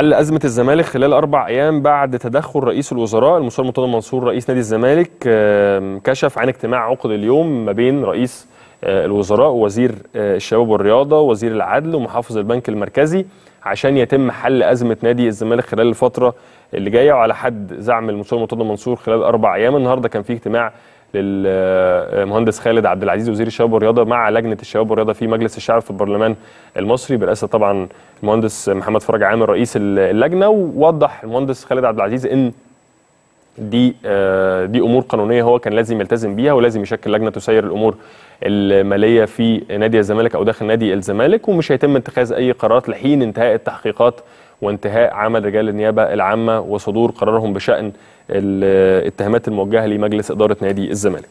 حل أزمة الزمالك خلال أربع أيام بعد تدخل رئيس الوزراء المستشار مرتضى منصور رئيس نادي الزمالك كشف عن اجتماع عقد اليوم ما بين رئيس آه، الوزراء ووزير آه، الشباب والرياضة ووزير العدل ومحافظ البنك المركزي عشان يتم حل أزمة نادي الزمالك خلال الفترة اللي جاية وعلى حد زعم المستشار مرتضى منصور خلال أربع أيام النهاردة كان في اجتماع للمهندس خالد عبد العزيز وزير الشباب والرياضه مع لجنه الشباب والرياضه في مجلس الشعب في البرلمان المصري برئاسه طبعا المهندس محمد فرج عامر رئيس اللجنه ووضح المهندس خالد عبد العزيز ان دي آه، دي امور قانونيه هو كان لازم يلتزم بيها ولازم يشكل لجنه تسير الامور الماليه في نادي الزمالك او داخل نادي الزمالك ومش هيتم اتخاذ اي قرارات لحين انتهاء التحقيقات وانتهاء عمل رجال النيابه العامه وصدور قرارهم بشان الاتهامات الموجهه لمجلس اداره نادي الزمالك